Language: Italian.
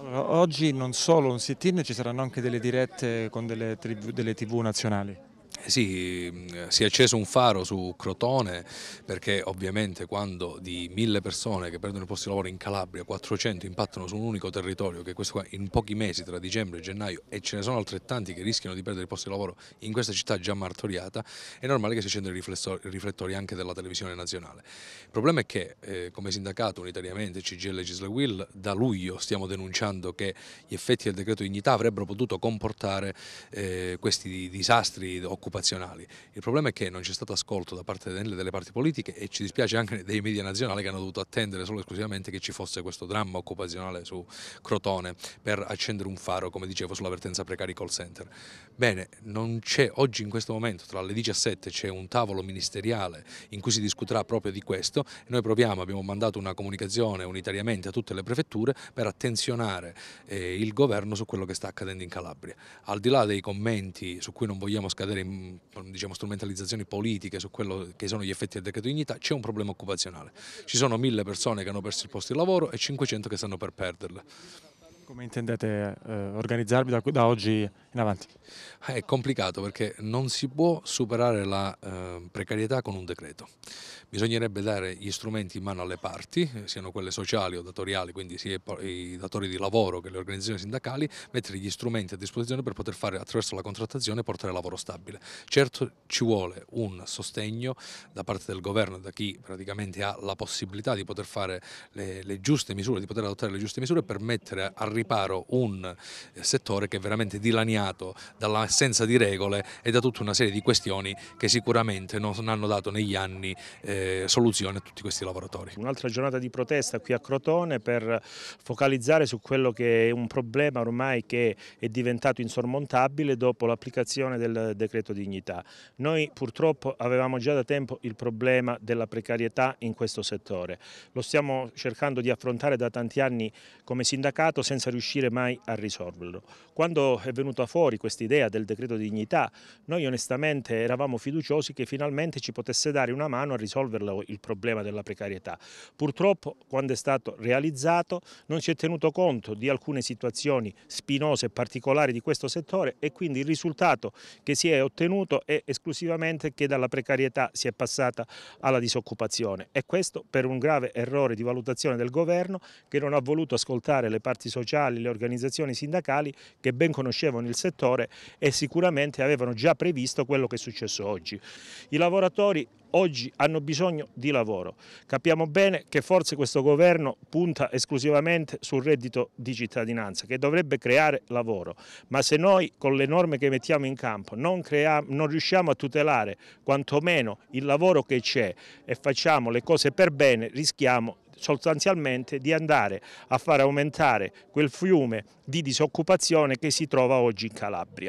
Allora, oggi non solo un sit-in, ci saranno anche delle dirette con delle, delle tv nazionali sì, mm, si è acceso un faro su Crotone perché ovviamente quando di mille persone che perdono il posto di lavoro in Calabria 400 impattano su un unico territorio che questo qua in pochi mesi tra dicembre e gennaio e ce ne sono altrettanti che rischiano di perdere il posto di lavoro in questa città già martoriata è normale che si accendano i riflettori anche della televisione nazionale. Il problema è che eh, come sindacato unitariamente CGL e Gislawill da luglio stiamo denunciando che gli effetti del decreto dignità avrebbero potuto comportare eh, questi disastri occupazionali occupazionali. Il problema è che non c'è stato ascolto da parte delle, delle parti politiche e ci dispiace anche dei media nazionali che hanno dovuto attendere solo e esclusivamente che ci fosse questo dramma occupazionale su Crotone per accendere un faro, come dicevo, sull'avvertenza precari call center. Bene, non c'è oggi in questo momento, tra le 17 c'è un tavolo ministeriale in cui si discuterà proprio di questo e noi proviamo, abbiamo mandato una comunicazione unitariamente a tutte le prefetture per attenzionare eh, il governo su quello che sta accadendo in Calabria. Al di là dei commenti su cui non vogliamo scadere in diciamo, strumentalizzazioni politiche su quello che sono gli effetti del decreto dignità, c'è un problema occupazionale. Ci sono mille persone che hanno perso il posto di lavoro e 500 che stanno per perderle. Come intendete eh, organizzarvi da, da, oggi in avanti? Eh, è complicato perché non si può superare la eh, precarietà con un decreto. Bisognerebbe dare gli strumenti in mano alle parti, siano quelle sociali o datoriali, quindi sia i datori di lavoro che le organizzazioni sindacali, mettere gli strumenti a disposizione per poter fare attraverso la contrattazione e portare lavoro stabile. Certo ci vuole un sostegno da parte del governo, da chi praticamente ha la possibilità di poter fare le, le giuste misure, di poter adottare le giuste misure per mettere a riparo un eh, settore che è veramente dilaniato dall'assenza di regole e da tutta una serie di questioni che sicuramente non hanno dato negli anni eh, soluzione a tutti questi lavoratori. Un'altra giornata di protesta qui a Crotone per focalizzare su quello che è un problema ormai che è diventato insormontabile dopo l'applicazione del decreto dignità. Noi purtroppo avevamo già da tempo il problema della precarietà in questo settore. Lo stiamo cercando di affrontare da tanti anni come sindacato senza senza riuscire mai a risolverlo. Quando è venuta fuori questa idea del decreto di dignità, noi onestamente eravamo fiduciosi che finalmente ci potesse dare una mano a risolverlo il problema della precarietà. Purtroppo quando è stato realizzato non si è tenuto conto di alcune situazioni spinose e particolari di questo settore e quindi il risultato che si è ottenuto è esclusivamente che dalla precarietà si è passata alla disoccupazione e questo per un grave errore di valutazione del governo che non ha voluto ascoltare le parti sociali commerciali, le organizzazioni sindacali che ben conoscevano il settore e sicuramente avevano già previsto quello che è successo oggi. I lavoratori oggi hanno bisogno di lavoro. Capiamo bene che forse questo governo punta esclusivamente sul reddito di cittadinanza che dovrebbe creare lavoro, ma se noi con le norme che mettiamo in campo non, creiamo, non riusciamo a tutelare quantomeno il lavoro che c'è e facciamo le cose per bene rischiamo sostanzialmente di andare a far aumentare quel fiume di disoccupazione che si trova oggi in Calabria.